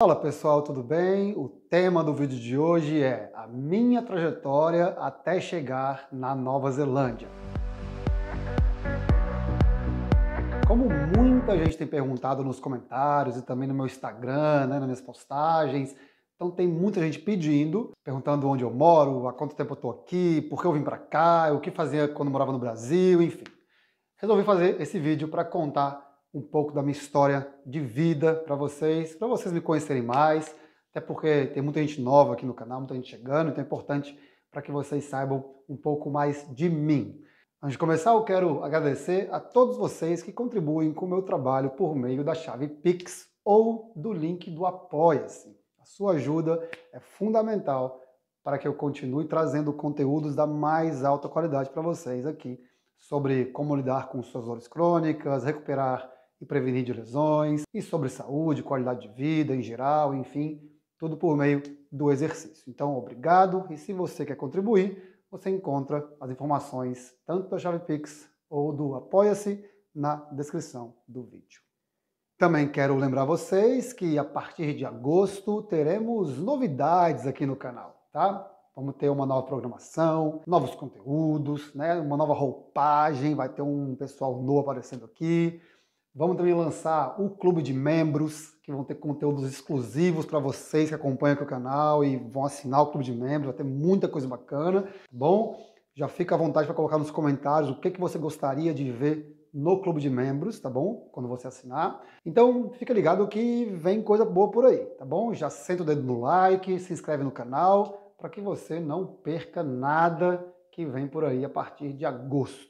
Olá pessoal, tudo bem? O tema do vídeo de hoje é a minha trajetória até chegar na Nova Zelândia. Como muita gente tem perguntado nos comentários e também no meu Instagram, né, nas minhas postagens, então tem muita gente pedindo, perguntando onde eu moro, há quanto tempo eu tô aqui, por que eu vim para cá, o que fazia quando morava no Brasil, enfim. Resolvi fazer esse vídeo para contar um pouco da minha história de vida para vocês, para vocês me conhecerem mais, até porque tem muita gente nova aqui no canal, muita gente chegando, então é importante para que vocês saibam um pouco mais de mim. Antes de começar, eu quero agradecer a todos vocês que contribuem com o meu trabalho por meio da chave Pix ou do link do Apoia-se. A sua ajuda é fundamental para que eu continue trazendo conteúdos da mais alta qualidade para vocês aqui sobre como lidar com suas dores crônicas, recuperar e prevenir de lesões, e sobre saúde, qualidade de vida em geral, enfim, tudo por meio do exercício. Então, obrigado e se você quer contribuir, você encontra as informações tanto da Chave Pix ou do Apoia-se na descrição do vídeo. Também quero lembrar vocês que a partir de agosto teremos novidades aqui no canal, tá? Vamos ter uma nova programação, novos conteúdos, né? uma nova roupagem, vai ter um pessoal novo aparecendo aqui. Vamos também lançar o clube de membros, que vão ter conteúdos exclusivos para vocês que acompanham aqui o canal e vão assinar o clube de membros, vai ter muita coisa bacana, tá bom? Já fica à vontade para colocar nos comentários o que, que você gostaria de ver no clube de membros, tá bom? Quando você assinar. Então, fica ligado que vem coisa boa por aí, tá bom? Já senta o dedo no like, se inscreve no canal, para que você não perca nada que vem por aí a partir de agosto.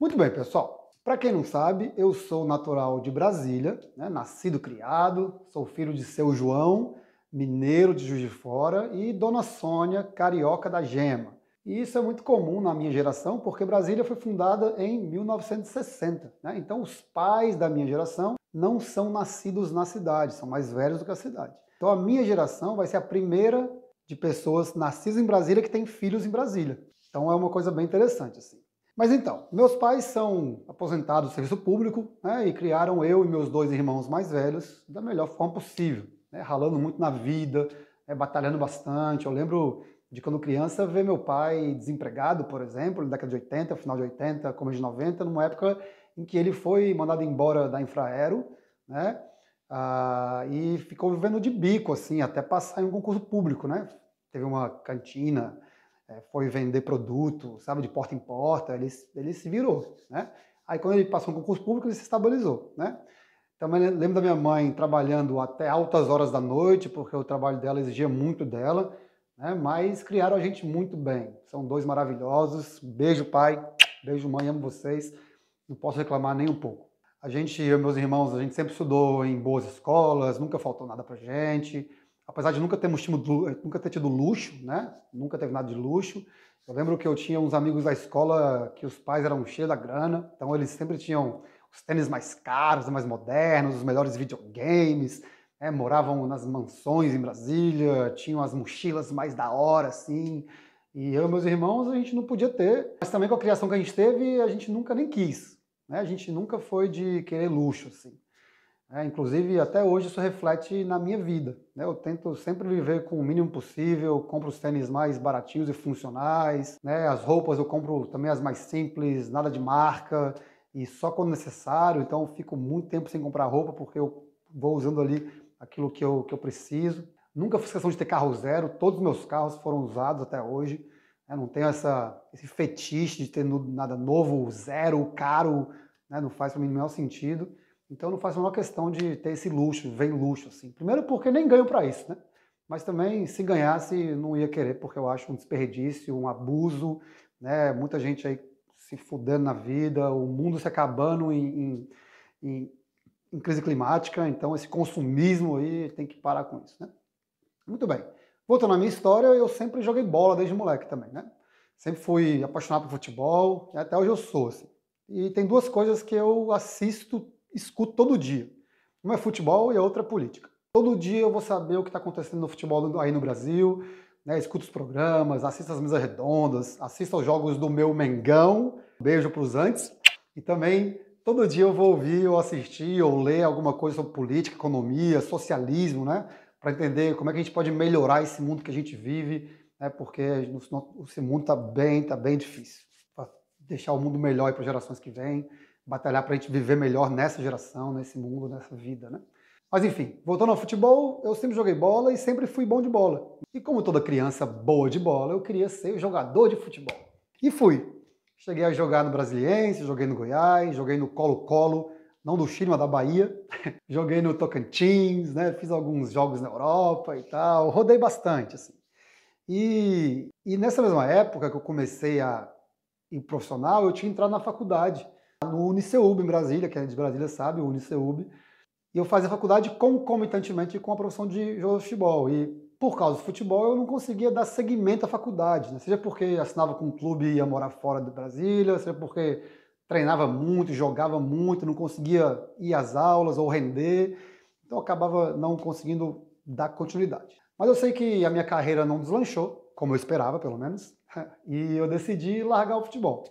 Muito bem, pessoal. Para quem não sabe, eu sou natural de Brasília, né? nascido criado, sou filho de seu João, mineiro de Juiz de Fora, e dona Sônia, carioca da Gema. E isso é muito comum na minha geração, porque Brasília foi fundada em 1960. Né? Então, os pais da minha geração não são nascidos na cidade, são mais velhos do que a cidade. Então, a minha geração vai ser a primeira de pessoas nascidas em Brasília que tem filhos em Brasília. Então, é uma coisa bem interessante. Assim. Mas então, meus pais são aposentados do serviço público né, e criaram eu e meus dois irmãos mais velhos da melhor forma possível, né, ralando muito na vida, né, batalhando bastante. Eu lembro de quando criança ver meu pai desempregado, por exemplo, na década de 80, final de 80, começo de 90, numa época em que ele foi mandado embora da Infraero, né? Ah, e ficou vivendo de bico, assim, até passar em um concurso público, né? Teve uma cantina é, foi vender produto, sabe, de porta em porta, ele, ele se virou, né? Aí quando ele passou um concurso público, ele se estabilizou, né? Também lembro da minha mãe trabalhando até altas horas da noite, porque o trabalho dela exigia muito dela, né? Mas criaram a gente muito bem. São dois maravilhosos. Beijo, pai. Beijo, mãe. Amo vocês. Não posso reclamar nem um pouco. A gente, eu e meus irmãos, a gente sempre estudou em boas escolas, nunca faltou nada pra gente apesar de nunca termos tido, eh, nunca ter tido luxo, né? Nunca teve nada de luxo. Eu lembro que eu tinha uns amigos da escola que os pais eram cheios da grana, então eles sempre tinham os tênis mais caros, mais modernos, os melhores videogames, né? moravam nas mansões em Brasília, tinham as mochilas mais da hora, assim. E eu e meus irmãos a gente não podia ter, mas também com a criação que a gente teve, a gente nunca nem quis. Né? A gente nunca foi de querer luxo, assim. É, inclusive, até hoje isso reflete na minha vida. Né? Eu tento sempre viver com o mínimo possível, compro os tênis mais baratinhos e funcionais, né? as roupas eu compro também as mais simples, nada de marca, e só quando necessário. Então, fico muito tempo sem comprar roupa porque eu vou usando ali aquilo que eu, que eu preciso. Nunca fiz questão de ter carro zero, todos os meus carros foram usados até hoje. Né? não tenho essa, esse fetiche de ter nada novo, zero, caro, né? não faz para mim o menor sentido. Então não faço a menor questão de ter esse luxo, vem luxo assim. Primeiro porque nem ganho para isso, né? Mas também se ganhasse não ia querer, porque eu acho um desperdício, um abuso, né? Muita gente aí se fudendo na vida, o mundo se acabando em, em, em, em crise climática, então esse consumismo aí tem que parar com isso, né? Muito bem. Voltando à minha história, eu sempre joguei bola desde moleque também, né? Sempre fui apaixonado por futebol, até hoje eu sou. Assim. E tem duas coisas que eu assisto escuto todo dia. Uma é futebol e a outra é política. Todo dia eu vou saber o que está acontecendo no futebol aí no Brasil, né? escuto os programas, assisto as mesas redondas, assisto aos jogos do meu Mengão, beijo para os antes, e também todo dia eu vou ouvir ou assistir ou ler alguma coisa sobre política, economia, socialismo, né? Para entender como é que a gente pode melhorar esse mundo que a gente vive, né? Porque esse mundo está bem, está bem difícil. Para deixar o mundo melhor para as gerações que vêm batalhar para a gente viver melhor nessa geração, nesse mundo, nessa vida, né? Mas enfim, voltando ao futebol, eu sempre joguei bola e sempre fui bom de bola. E como toda criança boa de bola, eu queria ser jogador de futebol. E fui. Cheguei a jogar no Brasiliense, joguei no Goiás, joguei no Colo-Colo, não do Chile, mas da Bahia. joguei no Tocantins, né? Fiz alguns jogos na Europa e tal. Rodei bastante, assim. E, e nessa mesma época que eu comecei a ir profissional, eu tinha entrado na faculdade no Uniceub, em Brasília, que a gente de Brasília sabe, o Uniceub. E eu fazia faculdade concomitantemente com a profissão de de futebol. E por causa do futebol, eu não conseguia dar seguimento à faculdade. Né? Seja porque assinava com um clube e ia morar fora de Brasília, seja porque treinava muito, jogava muito, não conseguia ir às aulas ou render. Então eu acabava não conseguindo dar continuidade. Mas eu sei que a minha carreira não deslanchou, como eu esperava, pelo menos. E eu decidi largar o futebol.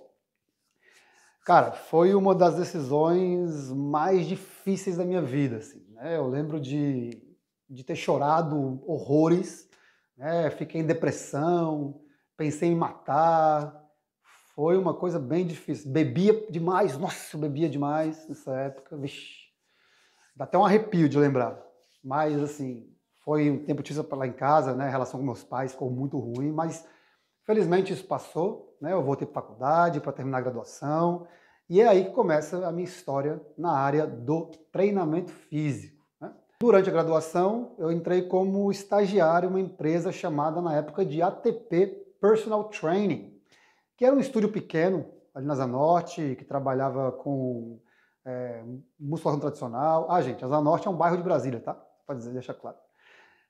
Cara, foi uma das decisões mais difíceis da minha vida, assim. Né? Eu lembro de, de ter chorado horrores, né? fiquei em depressão, pensei em matar. Foi uma coisa bem difícil. Bebia demais, nossa, bebia demais nessa época, Vixe. Dá até um arrepio de lembrar. Mas, assim, foi um tempo difícil lá em casa, né? A relação com meus pais ficou muito ruim, mas felizmente isso passou, né? Eu voltei para faculdade para terminar a graduação e é aí que começa a minha história na área do treinamento físico. Né? Durante a graduação, eu entrei como estagiário em uma empresa chamada, na época, de ATP Personal Training, que era um estúdio pequeno, ali na Zanorte, que trabalhava com é, musculação tradicional. Ah, gente, a Zanorte é um bairro de Brasília, tá? Pode deixar claro.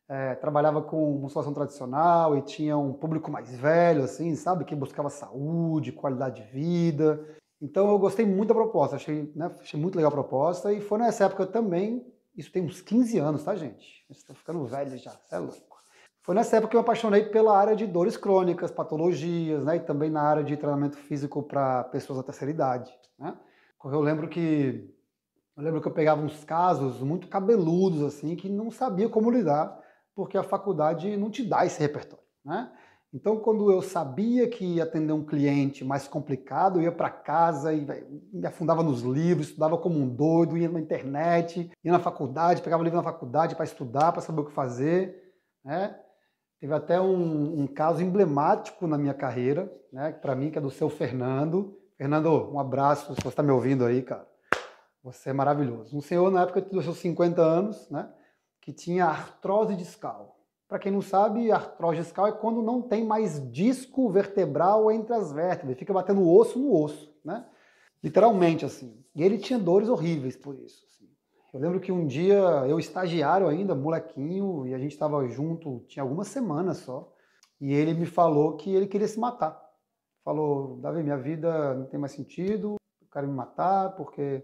É, trabalhava com musculação tradicional e tinha um público mais velho, assim, sabe? Que buscava saúde, qualidade de vida. Então eu gostei muito da proposta, achei, né, achei muito legal a proposta e foi nessa época também, isso tem uns 15 anos, tá gente? Estou ficando velho já, é louco. Foi nessa época que eu me apaixonei pela área de dores crônicas, patologias, né, e também na área de treinamento físico para pessoas da terceira idade, né? Eu lembro que eu lembro que eu pegava uns casos muito cabeludos assim que não sabia como lidar, porque a faculdade não te dá esse repertório, né? Então, quando eu sabia que ia atender um cliente mais complicado, eu ia para casa e me afundava nos livros, estudava como um doido, ia na internet, ia na faculdade, pegava livro na faculdade para estudar, para saber o que fazer. Né? Teve até um, um, caso emblemático na minha carreira, né? para mim, que é do seu Fernando. Fernando, um abraço, se você está me ouvindo aí, cara. Você é maravilhoso. Um senhor, na época dos seus 50 anos, né? que tinha artrose discal. Para quem não sabe, artrose discal é quando não tem mais disco vertebral entre as vértebras, fica batendo osso no osso, né? Literalmente assim. E ele tinha dores horríveis por isso. Assim. Eu lembro que um dia eu estagiário ainda, molequinho, e a gente estava junto, tinha algumas semanas só, e ele me falou que ele queria se matar. Falou, Davi, minha vida não tem mais sentido, eu quero me matar porque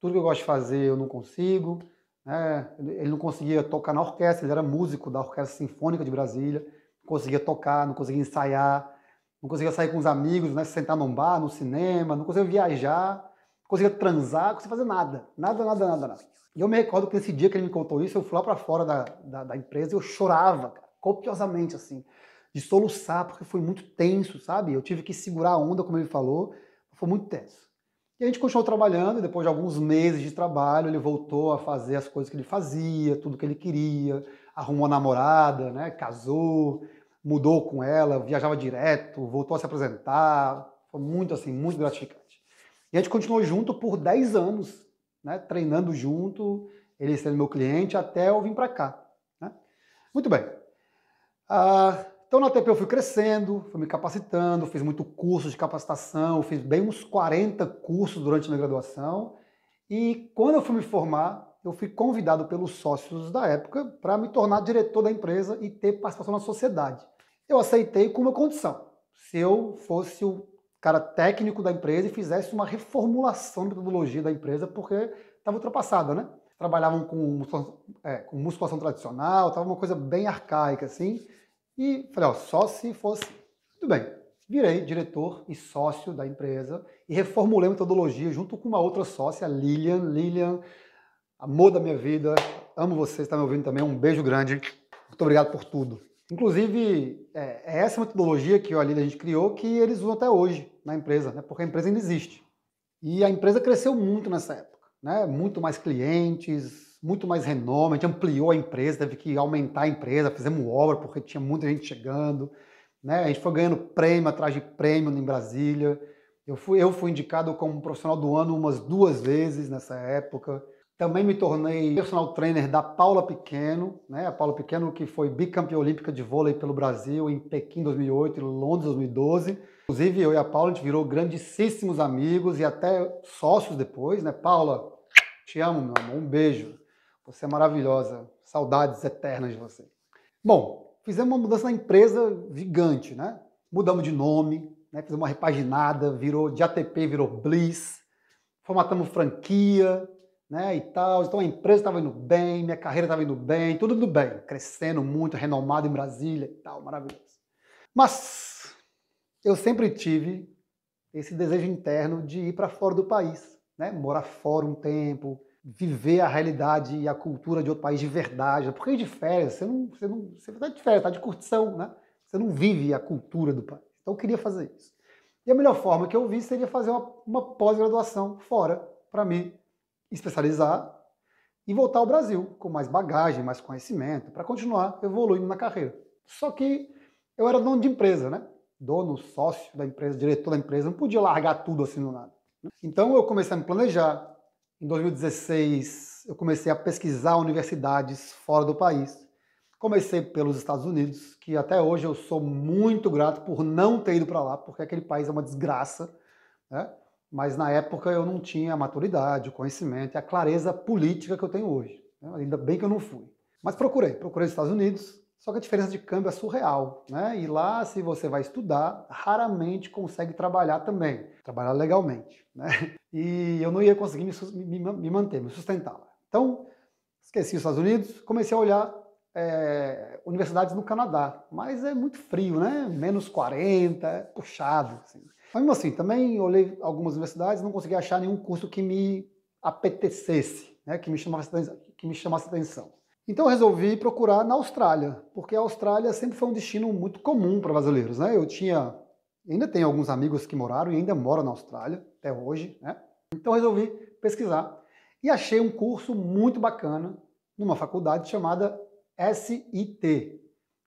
tudo que eu gosto de fazer eu não consigo né? ele não conseguia tocar na orquestra, ele era músico da Orquestra Sinfônica de Brasília, não conseguia tocar, não conseguia ensaiar, não conseguia sair com os amigos, né? sentar num bar, no cinema, não conseguia viajar, não conseguia transar, não conseguia fazer nada, nada, nada, nada, nada. E eu me recordo que nesse dia que ele me contou isso, eu fui lá para fora da, da, da empresa e eu chorava, cara, copiosamente, assim, de soluçar, porque foi muito tenso, sabe? Eu tive que segurar a onda, como ele falou, foi muito tenso. E a gente continuou trabalhando, e depois de alguns meses de trabalho, ele voltou a fazer as coisas que ele fazia, tudo que ele queria, arrumou uma namorada, né? casou, mudou com ela, viajava direto, voltou a se apresentar. Foi muito assim, muito gratificante. E a gente continuou junto por 10 anos, né? treinando junto, ele sendo meu cliente, até eu vir para cá. Né? Muito bem. Ah, então na TP eu fui crescendo, fui me capacitando, fiz muito curso de capacitação, fiz bem uns 40 cursos durante a minha graduação. E quando eu fui me formar, eu fui convidado pelos sócios da época para me tornar diretor da empresa e ter participação na sociedade. Eu aceitei com uma condição. Se eu fosse o cara técnico da empresa e fizesse uma reformulação da metodologia da empresa, porque estava ultrapassada, né? Trabalhavam com musculação, é, com musculação tradicional, estava uma coisa bem arcaica, assim. E falei, ó, só se fosse. Tudo bem. Virei diretor e sócio da empresa e reformulei a metodologia junto com uma outra sócia, Lilian. Lilian, amor da minha vida, amo você, você está me ouvindo também, um beijo grande. Muito obrigado por tudo. Inclusive, é, é essa metodologia que olha, a gente criou que eles usam até hoje na empresa, né? porque a empresa ainda existe. E a empresa cresceu muito nessa época, né? muito mais clientes, muito mais renome, a gente ampliou a empresa, teve que aumentar a empresa, fizemos obra porque tinha muita gente chegando, né? A gente foi ganhando prêmio atrás de prêmio em Brasília. Eu fui, eu fui indicado como profissional do ano umas duas vezes nessa época. Também me tornei personal trainer da Paula Pequeno, né? A Paula Pequeno que foi bicampeã olímpica de vôlei pelo Brasil em Pequim 2008 e Londres 2012. Inclusive eu e a Paula a gente virou grandíssimos amigos e até sócios depois, né? Paula, te amo, meu amor, um beijo. Você é maravilhosa. Saudades eternas de você. Bom, fizemos uma mudança na empresa gigante, né? Mudamos de nome, né? fizemos uma repaginada, virou de ATP, virou Bliss, formatamos franquia, né? E tal. Então a empresa estava indo bem, minha carreira estava indo bem, tudo indo bem, crescendo muito, renomado em Brasília e tal, maravilhoso. Mas eu sempre tive esse desejo interno de ir para fora do país, né? Morar fora um tempo, viver a realidade e a cultura de outro país de verdade. Porque de férias, você não, você não, você está de férias, está de curtição, né? Você não vive a cultura do país. Então eu queria fazer isso. E a melhor forma que eu vi seria fazer uma, uma pós-graduação fora, para me especializar e voltar ao Brasil com mais bagagem, mais conhecimento, para continuar evoluindo na carreira. Só que eu era dono de empresa, né? Dono, sócio da empresa, diretor da empresa, não podia largar tudo assim do nada. Então eu comecei a me planejar, em 2016, eu comecei a pesquisar universidades fora do país. Comecei pelos Estados Unidos, que até hoje eu sou muito grato por não ter ido para lá, porque aquele país é uma desgraça. Né? Mas na época eu não tinha a maturidade, o conhecimento e a clareza política que eu tenho hoje. Né? Ainda bem que eu não fui. Mas procurei, procurei os Estados Unidos, só que a diferença de câmbio é surreal, né? E lá, se você vai estudar, raramente consegue trabalhar também, trabalhar legalmente, né? E eu não ia conseguir me, me manter, me sustentar. Então, esqueci os Estados Unidos, comecei a olhar é, universidades no Canadá, mas é muito frio, né? Menos 40, é puxado. Assim. Mas mesmo assim, também olhei algumas universidades, não consegui achar nenhum curso que me apetecesse, né? Que me chamasse, que me chamasse atenção. Então eu resolvi procurar na Austrália, porque a Austrália sempre foi um destino muito comum para brasileiros, né? Eu tinha, ainda tenho alguns amigos que moraram e ainda moram na Austrália até hoje, né? Então eu resolvi pesquisar e achei um curso muito bacana numa faculdade chamada SIT,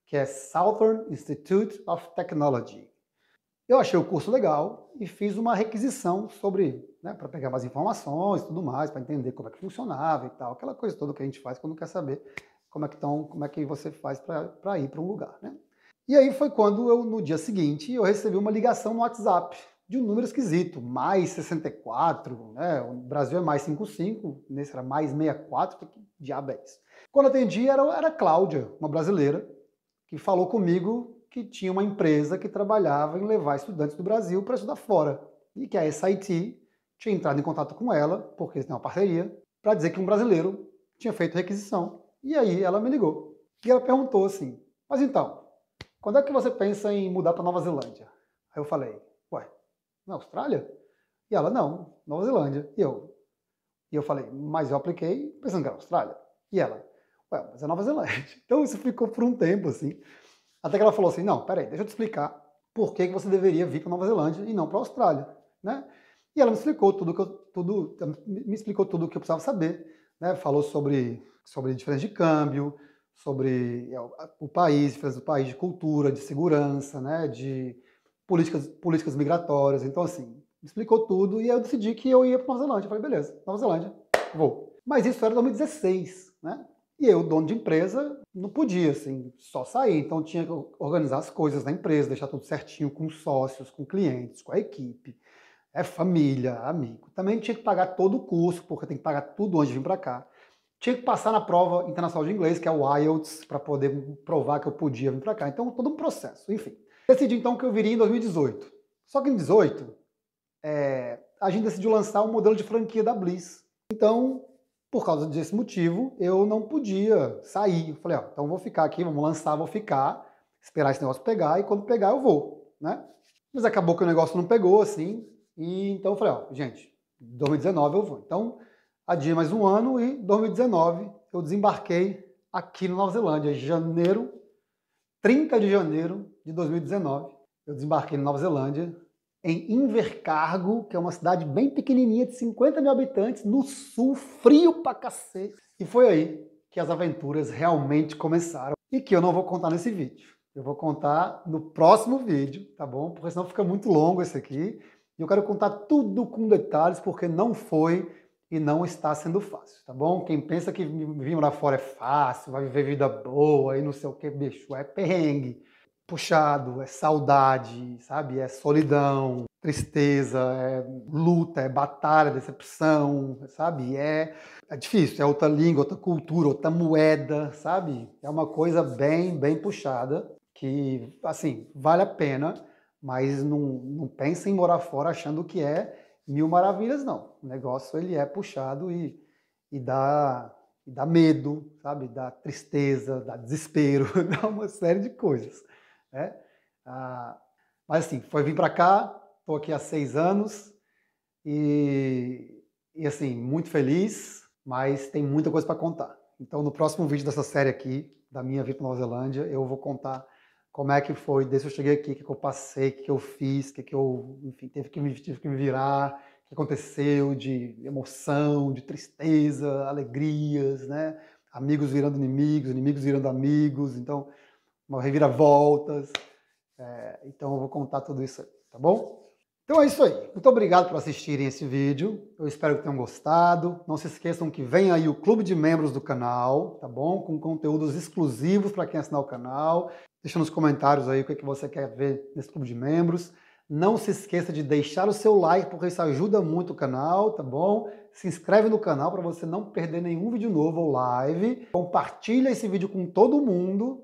que é Southern Institute of Technology. Eu achei o curso legal e fiz uma requisição sobre, né, para pegar mais informações, e tudo mais, para entender como é que funcionava e tal, aquela coisa toda que a gente faz quando quer saber como é que tão, como é que você faz para ir para um lugar, né? E aí foi quando eu no dia seguinte eu recebi uma ligação no WhatsApp de um número esquisito, mais 64, né? O Brasil é mais 55, nesse era mais 64, que diabo é Quando atendi era, era a Cláudia, uma brasileira, que falou comigo que tinha uma empresa que trabalhava em levar estudantes do Brasil para estudar fora. E que a SIT tinha entrado em contato com ela, porque eles têm uma parceria, para dizer que um brasileiro tinha feito requisição. E aí ela me ligou. E ela perguntou assim: Mas então, quando é que você pensa em mudar para Nova Zelândia? Aí eu falei: Ué, na Austrália? E ela: Não, Nova Zelândia. E eu: E eu falei: Mas eu apliquei pensando que era Austrália. E ela: Ué, mas é Nova Zelândia. Então isso ficou por um tempo assim. Até que ela falou assim: não, peraí, deixa eu te explicar por que, que você deveria vir para Nova Zelândia e não para a Austrália, né? E ela me explicou tudo que eu, tudo, me explicou tudo que eu precisava saber, né? Falou sobre sobre diferença de câmbio, sobre é, o país, diferença do país de cultura, de segurança, né? De políticas políticas migratórias. Então assim, me explicou tudo e eu decidi que eu ia para Nova Zelândia. Eu falei, beleza, Nova Zelândia, vou. Mas isso era 2016, né? E eu, dono de empresa, não podia, assim, só sair. Então tinha que organizar as coisas da empresa, deixar tudo certinho com sócios, com clientes, com a equipe, é família, amigo. Também tinha que pagar todo o curso, porque tem que pagar tudo antes de vir para cá. Tinha que passar na prova internacional de inglês, que é o IELTS, para poder provar que eu podia vir para cá. Então, todo um processo, enfim. Decidi então que eu viria em 2018. Só que em 2018, é, eh, a gente decidiu lançar o um modelo de franquia da Bliss. Então, por causa desse motivo, eu não podia sair. Eu falei, ó, então vou ficar aqui, vamos lançar, vou ficar, esperar esse negócio pegar e quando pegar eu vou, né? Mas acabou que o negócio não pegou, assim, e então eu falei, ó, gente, 2019 eu vou. Então, adiei mais um ano e 2019 eu desembarquei aqui na Nova Zelândia, janeiro, 30 de janeiro de 2019, eu desembarquei na Nova Zelândia em Invercargo, que é uma cidade bem pequenininha de 50 mil habitantes, no sul, frio pra cacete. E foi aí que as aventuras realmente começaram e que eu não vou contar nesse vídeo. Eu vou contar no próximo vídeo, tá bom? Porque senão fica muito longo esse aqui. E eu quero contar tudo com detalhes, porque não foi e não está sendo fácil, tá bom? Quem pensa que vir lá fora é fácil, vai viver vida boa e não sei o que, bicho, é perrengue puxado, é saudade, sabe? É solidão, tristeza, é luta, é batalha, decepção, sabe? É, é difícil, é outra língua, outra cultura, outra moeda, sabe? É uma coisa bem, bem puxada que, assim, vale a pena, mas não, não pensa em morar fora achando que é mil maravilhas, não. O negócio, ele é puxado e, e dá e dá medo, sabe? Dá tristeza, dá desespero, dá uma série de coisas. Né? Ah, mas assim, foi vir para cá, estou aqui há seis anos e, e assim, muito feliz, mas tem muita coisa para contar. Então, no próximo vídeo dessa série aqui, da minha vida na Nova Zelândia, eu vou contar como é que foi, desde que eu cheguei aqui, o que, que, eu passei, o que, que, eu fiz, o que, que eu, enfim, teve que me, tive que me virar, o que aconteceu de emoção, de tristeza, alegrias, né? Amigos virando inimigos, inimigos virando amigos. Então, uma reviravoltas. É, então eu vou contar tudo isso aí, tá bom? Então é isso aí. Muito obrigado por assistirem esse vídeo. Eu espero que tenham gostado. Não se esqueçam que vem aí o clube de membros do canal, tá bom? Com conteúdos exclusivos para quem assinar o canal. Deixa nos comentários aí o que, é que você quer ver nesse clube de membros. Não se esqueça de deixar o seu like, porque isso ajuda muito o canal, tá bom? Se inscreve no canal para você não perder nenhum vídeo novo ou live. Compartilha esse vídeo com todo mundo,